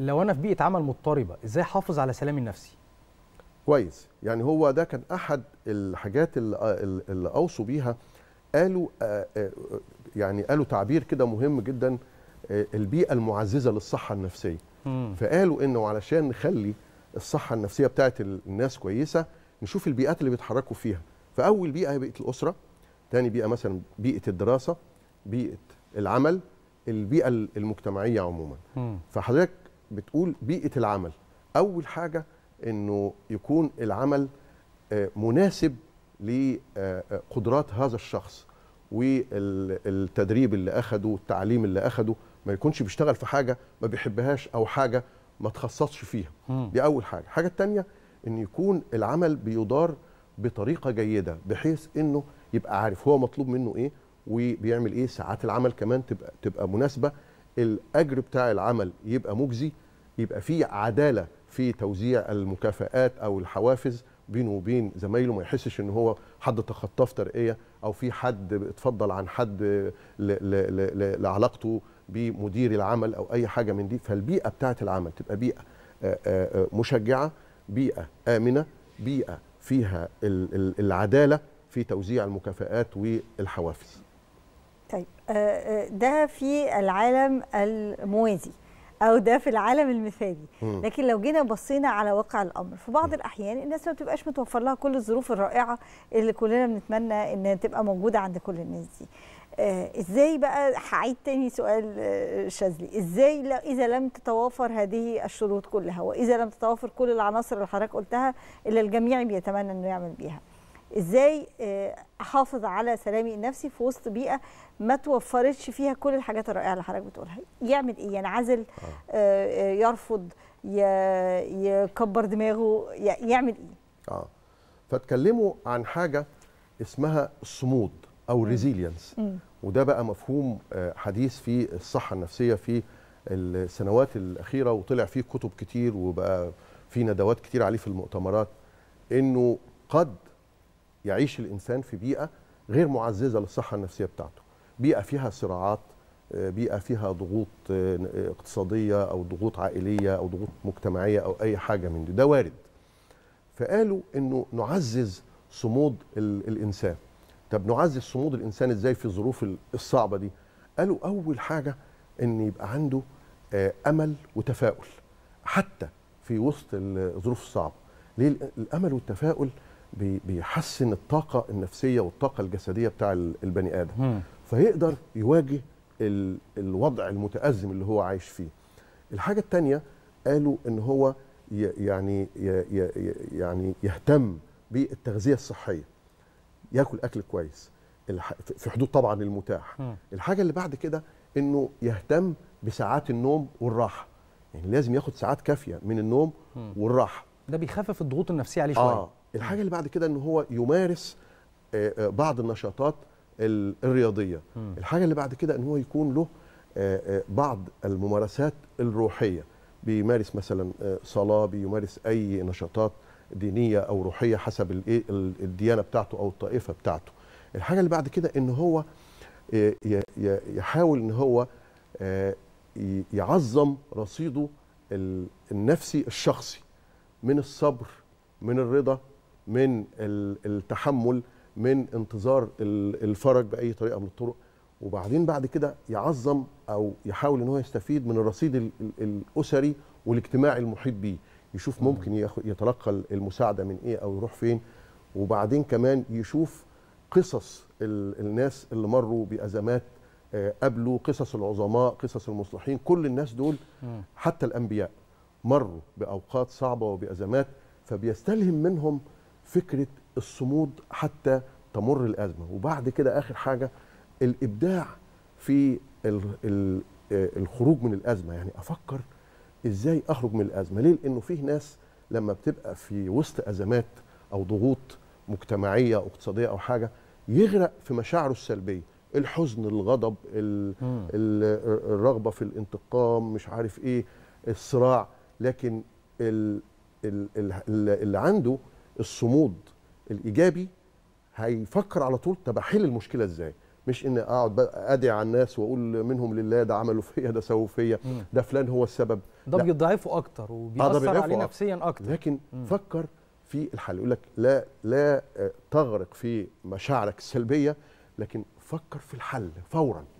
لو انا في بيئه عمل مضطربه ازاي احافظ على سلامي النفسي كويس يعني هو ده كان احد الحاجات اللي اوصوا بيها قالوا يعني قالوا تعبير كده مهم جدا البيئه المعززه للصحه النفسيه فقالوا انه علشان نخلي الصحه النفسيه بتاعه الناس كويسه نشوف البيئات اللي بيتحركوا فيها فاول بيئه هي بيئه الاسره ثاني بيئه مثلا بيئه الدراسه بيئه العمل البيئه المجتمعيه عموما فحضرتك بتقول بيئه العمل اول حاجه انه يكون العمل آه، مناسب لقدرات آه، آه، هذا الشخص والتدريب اللي اخده والتعليم اللي اخده ما يكونش بيشتغل في حاجه ما بيحبهاش او حاجه ما تخصصش فيها دي اول حاجه الحاجه الثانيه ان يكون العمل بيدار بطريقه جيده بحيث انه يبقى عارف هو مطلوب منه ايه وبيعمل ايه ساعات العمل كمان تبقى تبقى مناسبه الاجر بتاع العمل يبقى مجزي يبقى في عداله في توزيع المكافآت او الحوافز بينه وبين زمايله ما يحسش ان هو حد تخطاه في ترقيه او في حد اتفضل عن حد ل ل ل لعلاقته بمدير العمل او اي حاجه من دي فالبيئه بتاعه العمل تبقى بيئه مشجعه بيئه امنه بيئه فيها العداله في توزيع المكافآت والحوافز طيب آه، آه، ده في العالم الموازي او ده في العالم المثالي لكن لو جينا بصينا على واقع الامر في بعض الاحيان الناس ما بتبقاش متوفر لها كل الظروف الرائعه اللي كلنا بنتمنى ان تبقى موجوده عند كل الناس دي آه، ازاي بقى هعيد تاني سؤال شاذلي ازاي اذا لم تتوافر هذه الشروط كلها واذا لم تتوافر كل العناصر اللي حضرتك قلتها اللي الجميع بيتمنى انه يعمل بيها ازاي آه، احافظ على سلامي النفسي في وسط بيئه ما توفرتش فيها كل الحاجات الرائعه اللي حضرتك بتقولها يعمل ايه ينعزل آه. آه،, آه، يرفض يكبر دماغه يعمل ايه اه فاتكلموا عن حاجه اسمها الصمود او ريزيلينس وده بقى مفهوم حديث في الصحه النفسيه في السنوات الاخيره وطلع فيه كتب كتير وبقى في ندوات كتير عليه في المؤتمرات انه قد يعيش الانسان في بيئه غير معززه للصحه النفسيه بتاعته بيئه فيها صراعات آه، بيئه فيها ضغوط آه، اقتصاديه او ضغوط عائليه او ضغوط مجتمعيه او اي حاجه من دي ده وارد فقالوا انه نعزز صمود الانسان طب نعزز صمود الانسان ازاي في الظروف الصعبه دي قالوا اول حاجه ان يبقى عنده آه، امل وتفاؤل حتى في وسط الظروف الصعبه ليه الامل والتفاؤل بيحسن الطاقه النفسيه والطاقه الجسديه بتاع البني ادم مم. فيقدر يواجه الوضع المتازم اللي هو عايش فيه الحاجه الثانيه قالوا ان هو يعني يعني يهتم بالتغذيه الصحيه ياكل اكل كويس في حدود طبعا المتاح مم. الحاجه اللي بعد كده انه يهتم بساعات النوم والراحه يعني لازم ياخد ساعات كافيه من النوم مم. والراحه ده بيخفف الضغوط النفسيه عليه آه. شويه آه الحاجه اللي بعد كده ان هو يمارس آه، آه، بعض النشاطات الرياضيه الحاجه اللي بعد كده ان هو يكون له آه، بعض الممارسات الروحيه بيمارس مثلا صلاه بيمارس اي نشاطات دينيه او روحيه حسب إيه، الديانه بتاعته او الطائفه بتاعته الحاجه اللي بعد كده ان هو يحاول ان هو يعظم رصيده النفسي الشخصي من الصبر من الرضا من التحمل من انتظار الفرج باي طريقه من الطرق وبعدين بعد كده يعظم او يحاول ان هو يستفيد من الرصيد الاسري والاجتماعي المحيط بيه يشوف ممكن يتلقى المساعده من ايه او يروح فين وبعدين كمان يشوف قصص الناس اللي مروا بازمات آه، قبله قصص العظماء قصص المصلحين كل الناس دول حتى الانبياء مروا باوقات صعبه وبازمات فبيستلهم منهم فكره الصمود حتى تمر الازمه وبعد كده اخر حاجه الابداع في آه، الخروج من الازمه يعني افكر ازاي اخرج من الازمه ليه لانه فيه ناس لما بتبقى في وسط ازمات او ضغوط مجتمعيه او اقتصاديه او حاجه يغرق في مشاعره السلبيه الحزن الغضب الرغبه في الانتقام مش عارف ايه الصراع لكن اللي عنده الصمود الايجابي هيفكر على طول طب احل المشكله ازاي مش ان اقعد ادعي على الناس واقول منهم لله ده عملوا فيا ده سووا فيا ده فلان هو السبب ده بيضعفه اكتر آه، وبيأثر عليه نفسيا اكتر لكن مم. فكر في الحل يقول لك لا لا آه، تغرق في مشاعرك السلبيه لكن فكر في الحل فورا